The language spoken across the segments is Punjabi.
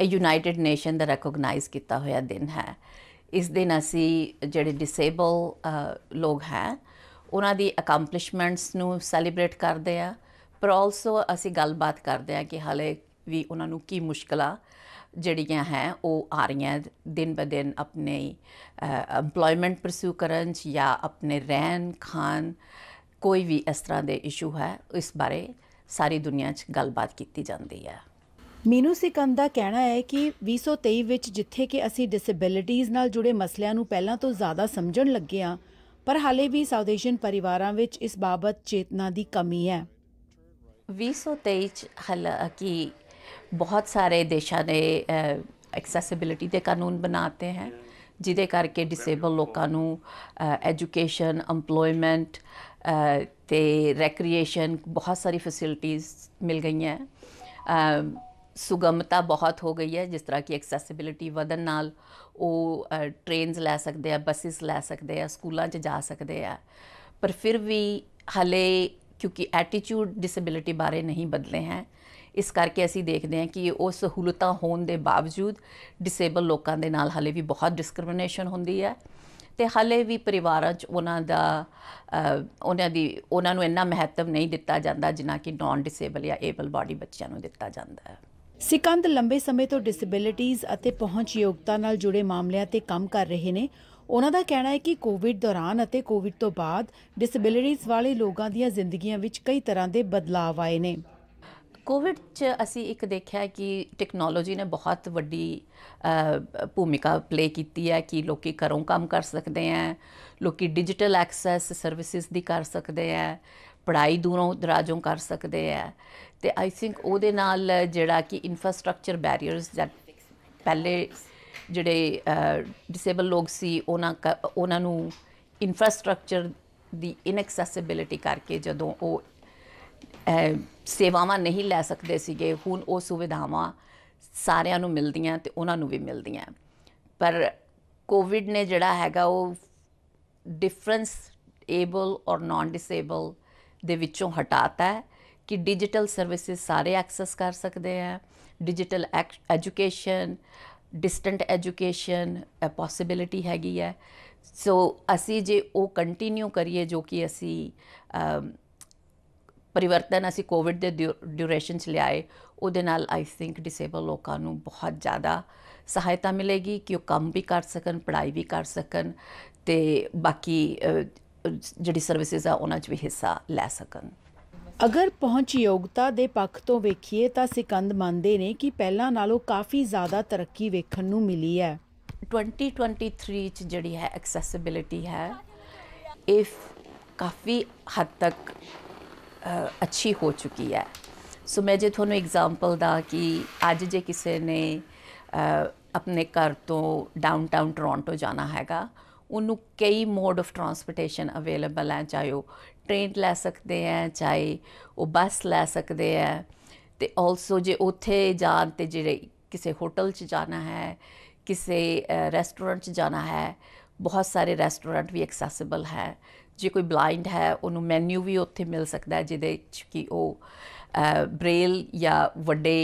ਇਹ ਯੂਨਾਈਟਿਡ ਨੇਸ਼ਨ ਦਾ ਰੈਕੋਗਨਾਈਜ਼ ਕੀਤਾ ਹੋਇਆ ਦਿਨ ਹੈ ਇਸ ਦਿਨ ਅਸੀਂ ਜਿਹੜੇ ਡਿਸੇਬਲ ਲੋਕ ਹੈ ਉਹਨਾਂ ਦੀ ਅਕੰਪਲਿਸ਼ਮੈਂਟਸ ਨੂੰ ਸੈਲੀਬ੍ਰੇਟ ਕਰਦੇ ਆ ਪਰ ਆਲਸੋ ਅਸੀਂ ਗੱਲਬਾਤ ਕਰਦੇ ਆ ਕਿ ਹਾਲੇ ਵੀ ਉਹਨਾਂ ਨੂੰ ਕੀ ਮੁਸ਼ਕਲਾਂ ਜਿਹੜੀਆਂ ਹੈ ਉਹ ਆ ਰਹੀਆਂ ਦਿਨ ਬ ਦਿਨ ਆਪਣੇ ਏਮਪਲੋਇਮੈਂਟ ਪਰਸੂ ਕਰਨ ਜਾਂ ਆਪਣੇ ਰਹਿਣ ਖਾਨ ਕੋਈ ਵੀ ਇਸ ਤਰ੍ਹਾਂ ਦੇ ਇਸ਼ੂ ਹੈ ਇਸ ਬਾਰੇ ਸਾਰੀ ਦੁਨੀਆ 'ਚ ਗੱਲਬਾਤ ਕੀਤੀ ਜਾਂਦੀ ਹੈ ਮੀਨੂ ਸਿਕੰਦ ਦਾ ਕਹਿਣਾ ਹੈ ਕਿ 2023 ਵਿੱਚ ਜਿੱਥੇ ਕਿ ਅਸੀਂ ਡਿਸੇਬਿਲਿਟੀਆਂ ਨਾਲ ਜੁੜੇ ਮਸਲਿਆਂ ਨੂੰ ਪਹਿਲਾਂ ਤੋਂ ਜ਼ਿਆਦਾ ਸਮਝਣ ਲੱਗੇ ਆ ਪਰ ਹਾਲੇ ਵੀ ਸਾਊਥ ਏਸ਼ੀਅਨ ਪਰਿਵਾਰਾਂ ਵਿੱਚ ਇਸ ਬਾਬਤ ਚੇਤਨਾ ਦੀ ਕਮੀ ਹੈ 2023 ਹਾਲਾਂਕਿ ਬਹੁਤ ਸਾਰੇ ਦੇਸ਼ਾਂ ਨੇ ਐਕਸੈਸਿਬਿਲਿਟੀ ਦੇ ਕਾਨੂੰਨ ਬਣਾਤੇ ਹਨ ਜਿਹਦੇ ਕਰਕੇ ਡਿਸੇਬਲ ਲੋਕਾਂ ਨੂੰ ਐਜੂਕੇਸ਼ਨ ਏਮਪਲੋਇਮੈਂਟ ਤੇ ਰੈਕ੍ਰੀਏਸ਼ਨ ਬਹੁਤ ਸਾਰੀ ਫੈਸਿਲਿਟੀਆਂ ਮਿਲ ਗਈਆਂ ਸੁਗਮਤਾ ਬਹੁਤ ਹੋ ਗਈ ਹੈ ਜਿਸ ਤਰ੍ਹਾਂ ਕਿ ਐਕਸੈਸਿਬਿਲਿਟੀ ਵਧਨ ਨਾਲ ਉਹ ਟ੍ਰੇਨਸ ਲੈ ਸਕਦੇ ਆ ਬੱਸਿਸ ਲੈ ਸਕਦੇ ਆ ਸਕੂਲਾਂ 'ਚ ਜਾ ਸਕਦੇ ਆ ਪਰ ਫਿਰ ਵੀ ਹਲੇ ਕਿਉਂਕਿ ਐਟੀਟਿਊਡ ਡਿਸੇਬਿਲਿਟੀ ਬਾਰੇ ਨਹੀਂ ਬਦਲੇ ਹੈ ਇਸ ਕਰਕੇ ਅਸੀਂ ਦੇਖਦੇ ਹਾਂ ਕਿ ਉਹ ਸਹੂਲਤਾਂ ਹੋਣ ਦੇ ਬਾਵਜੂਦ ਡਿਸੇਬਲ ਲੋਕਾਂ ਦੇ ਨਾਲ ਹਲੇ ਵੀ ਬਹੁਤ ਡਿਸਕ੍ਰਿਮੀਨੇਸ਼ਨ ਹੁੰਦੀ ਹੈ ਤੇ ਹਲੇ ਵੀ ਪਰਿਵਾਰਾਂ 'ਚ ਉਹਨਾਂ ਦਾ ਉਹਨਾਂ ਦੀ ਉਹਨਾਂ ਨੂੰ ਇੰਨਾ ਮਹੱਤਵ ਨਹੀਂ ਦਿੱਤਾ ਜਾਂਦਾ ਜਿੰਨਾ ਕਿ ਨਾਨ ਡਿਸੇਬਲ ਜਾਂ ਏਬਲ ਬਾਡੀ ਬੱਚਿਆਂ ਨੂੰ ਦਿੱਤਾ ਜਾਂਦਾ ਹੈ ਸਿਕੰਦ ਲੰਬੇ ਸਮੇਂ ਤੋਂ ਡਿਸੇਬਿਲਿਟੀਜ਼ ਅਤੇ ਪਹੁੰਚ ਯੋਗਤਾ ਨਾਲ ਜੁੜੇ ਮਾਮਲਿਆਂ ਤੇ ਕੰਮ ਕਰ ਰਹੇ ਨੇ ਉਹਨਾਂ ਦਾ ਕਹਿਣਾ ਹੈ ਕਿ ਕੋਵਿਡ ਦੌਰਾਨ ਅਤੇ ਕੋਵਿਡ ਤੋਂ ਬਾਅਦ ਡਿਸੇਬਿਲਿਟੀਜ਼ ਵਾਲੇ ਲੋਕਾਂ ਦੀਆਂ ਜ਼ਿੰਦਗੀਆਂ ਵਿੱਚ ਕਈ ਤਰ੍ਹਾਂ ਦੇ ਬਦਲਾਅ ਆਏ ਨੇ ਕੋਵਿਡ 'ਚ ਅਸੀਂ ਇੱਕ ਦੇਖਿਆ ਕਿ ਟੈਕਨੋਲੋਜੀ ਨੇ ਬਹੁਤ ਵੱਡੀ ਭੂਮਿਕਾ ਪਲੇ ਕੀਤੀ ਹੈ ਕਿ ਲੋਕੀ ਘਰੋਂ ਕੰਮ ਕਰ ਸਕਦੇ ਆ ਲੋਕੀ ਡਿਜੀਟਲ ਐਕਸੈਸ ਸਰਵਿਸਿਜ਼ ਦੀ ਕਰ ਸਕਦੇ ਆ ਪੜ੍ਹਾਈ ਦੂਰੋਂ ਦਰਾਜੋਂ ਕਰ ਸਕਦੇ ਆ ਤੇ ਆਈ ਥਿੰਕ ਉਹਦੇ ਨਾਲ ਜਿਹੜਾ ਕਿ ਇਨਫਰਾਸਟ੍ਰਕਚਰ ਬੈਰੀਅਰਸ ਦੈਟ ਪਹਿਲੇ ਜਿਹੜੇ ਡਿਸੇਬਲ ਲੋਕ ਸੀ ਉਹਨਾਂ ਉਹਨਾਂ ਨੂੰ ਇਨਫਰਾਸਟ੍ਰਕਚਰ ਦੀ ਇਨਐਕਸੈਸਿਬਿਲਟੀ ਕਰਕੇ ਜਦੋਂ ਉਹ ਸੇਵਾਵਾਂ ਨਹੀਂ ਲੈ ਸਕਦੇ ਸੀਗੇ ਹੁਣ ਉਹ ਸੁਵਿਧਾਵਾਂ ਸਾਰਿਆਂ ਨੂੰ ਮਿਲਦੀਆਂ ਤੇ ਉਹਨਾਂ ਨੂੰ ਵੀ ਮਿਲਦੀਆਂ ਪਰ ਕੋਵਿਡ ਨੇ ਜਿਹੜਾ ਹੈਗਾ ਉਹ difference able or non disabled ਦੇ ਵਿੱਚੋਂ ਹਟਾਤਾ ਹੈ ਕਿ ਡਿਜੀਟਲ ਸਰਵਿਸਿਜ਼ ਸਾਰੇ ਐਕਸੈਸ ਕਰ ਸਕਦੇ ਆ digital education distant education a possibility ਹੈਗੀ ਹੈ ਸੋ ਅਸੀਂ ਜੇ ਉਹ ਕੰਟੀਨਿਊ ਕਰੀਏ ਜੋ ਕਿ ਅਸੀਂ ਪਰਿਵਰਤਨ ਅਸੀਂ ਕੋਵਿਡ ਦੇ ਡਿਊਰੇਸ਼ਨ ਚ ਲਿਆਏ ਉਹਦੇ ਨਾਲ ਆਈ ਥਿੰਕ ਡਿਸੇਬਲ ਲੋਕਾਂ ਨੂੰ ਬਹੁਤ ਜ਼ਿਆਦਾ ਸਹਾਇਤਾ ਮਿਲੇਗੀ ਕਿ ਉਹ ਕੰਮ ਵੀ ਕਰ ਸਕਣ ਪੜ੍ਹਾਈ ਵੀ ਕਰ ਸਕਣ ਤੇ ਬਾਕੀ ਜਿਹੜੀ ਸਰਵਿਸਿਜ਼ ਆ ਉਹਨਾਂ 'ਚ ਵੀ ਹਿੱਸਾ ਲੈ ਸਕਣ ਅਗਰ ਪਹੁੰਚ ਯੋਗਤਾ ਦੇ ਪੱਖ ਤੋਂ ਵੇਖੀਏ ਤਾਂ ਸਿਕੰਦ ਮੰਨਦੇ ਨੇ ਕਿ ਪਹਿਲਾਂ ਨਾਲੋਂ ਕਾਫੀ ਜ਼ਿਆਦਾ ਤਰੱਕੀ ਵੇਖਣ ਨੂੰ ਮਿਲੀ ਹੈ 2023 ਚ ਜਿਹੜੀ ਹੈ ਐਕਸੈਸਿਬਿਲਿਟੀ ਹੈ ਇਫ ਕਾਫੀ ਹੱਦ ਤੱਕ ਅੱਛੀ ਹੋ ਚੁੱਕੀ ਹੈ ਸੋ ਮੈਂ ਜੇ ਤੁਹਾਨੂੰ ਐਗਜ਼ਾਮਪਲ ਦਾ ਕਿ ਅੱਜ ਜੇ ਕਿਸੇ ਨੇ ਆਪਣੇ ਘਰ ਤੋਂ ਡਾਊਨਟਾਊਨ ਟੋਰਾਂਟੋ ਜਾਣਾ ਹੈਗਾ ਉਹਨੂੰ ਕਈ ਮੋਡ ਆਫ ਟਰਾਂਸਪੋਰਟੇਸ਼ਨ ਅਵੇਲੇਬਲ ਹੈ ਚਾਹੇ ਉਹ ਟ੍ਰੇਨ ਲੈ ਸਕਦੇ ਹੈ ਚਾਹੇ ਉਹ ਬੱਸ ਲੈ ਸਕਦੇ ਹੈ ਤੇ ਆਲਸੋ ਜੇ ਉੱਥੇ ਜਾਣ ਤੇ ਜਿਹੜੇ ਕਿਸੇ ਹੋਟਲ 'ਚ ਜਾਣਾ ਹੈ ਕਿਸੇ ਰੈਸਟੋਰੈਂਟ 'ਚ ਜਾਣਾ ਹੈ ਬਹੁਤ ਸਾਰੇ ਰੈਸਟੋਰੈਂਟ ਵੀ ਐਕਸੈਸਿਬਲ ਹੈ ਜੇ ਕੋਈ ਬਲਾਈਂਡ ਹੈ ਉਹਨੂੰ ਮੈਨੂ ਵੀ ਉੱਥੇ ਮਿਲ ਸਕਦਾ ਹੈ ਜਿਹਦੇ 'ਚ ਕਿ ਉਹ ਬ੍ਰੇਲ ਜਾਂ ਵੱਡੇ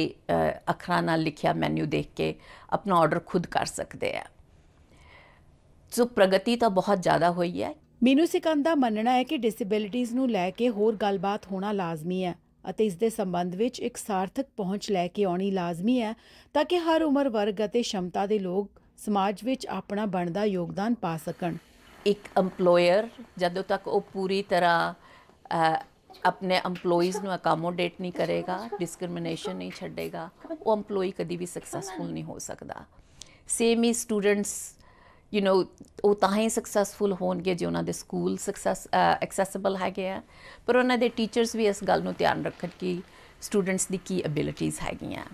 ਅੱਖਰਾਂ ਨਾਲ ਲਿਖਿਆ ਮੈਨੂ ਦੇਖ ਕੇ ਆਪਣਾ ਆਰਡਰ ਖੁਦ ਕਰ ਸਕਦੇ ਆ ਸੋ ਪ੍ਰਗਤੀ ਤਾਂ ਬਹੁਤ ਜ਼ਿਆਦਾ ਹੋਈ ਹੈ ਮੀਨੂ ਸਿਕੰਦ ਦਾ ਮੰਨਣਾ ਹੈ ਕਿ ਡਿਸੇਬਿਲਿਟੀਆਂ ਨੂੰ ਲੈ ਕੇ ਹੋਰ ਗੱਲਬਾਤ ਹੋਣਾ ਲਾਜ਼ਮੀ ਹੈ ਅਤੇ ਇਸ ਦੇ ਸੰਬੰਧ ਵਿੱਚ ਇੱਕ ਸਾਰਥਕ ਪਹੁੰਚ ਲੈ ਕੇ ਆਉਣੀ ਲਾਜ਼ਮੀ ਹੈ ਤਾਂ ਕਿ ਹਰ ਉਮਰ ਵਰਗ ਅਤੇ ਸ਼ਮਤਾ ਦੇ ਲੋਕ ਸਮਾਜ ਵਿੱਚ ਆਪਣਾ ਬਣਦਾ ਯੋਗਦਾਨ ਪਾ ਸਕਣ ਇੱਕ ਏਮਪਲੋਇਰ ਜਦੋਂ ਤੱਕ ਉਹ ਪੂਰੀ ਤਰ੍ਹਾਂ ਆਪਣੇ EMPLOYEES ਨੂੰ ਅਕਾਮੋਡੇਟ ਨਹੀਂ ਕਰੇਗਾ ਡਿਸਕ੍ਰਿਮੀਨੇਸ਼ਨ ਨਹੀਂ ਛੱਡੇਗਾ ਉਹ ਏਮਪਲੋਈ ਕਦੀ ਵੀ ਸਕਸੈਸਫੁਲ ਨਹੀਂ ਹੋ ਸਕਦਾ ਸੇਮ ਹੀ ਸਟੂਡੈਂਟਸ ਯੂ نو ਉਹ ਤਾਂ ਹੀ ਸਕਸੈਸਫੁਲ ਹੋਣਗੇ ਜੇ ਉਹਨਾਂ ਦੇ ਸਕੂਲ ਸਕਸੈਸ ਐਕਸੈਸਿਬਲ ਹੈਗੇ ਆ ਪਰ ਉਹਨਾਂ ਦੇ ਟੀਚਰਸ ਵੀ ਇਸ ਗੱਲ ਨੂੰ ਧਿਆਨ ਰੱਖਣ ਕਿ ਸਟੂਡੈਂਟਸ ਦੀ ਕੀ ਅਬਿਲਿਟੀਆਂ ਹੈਗੀਆਂ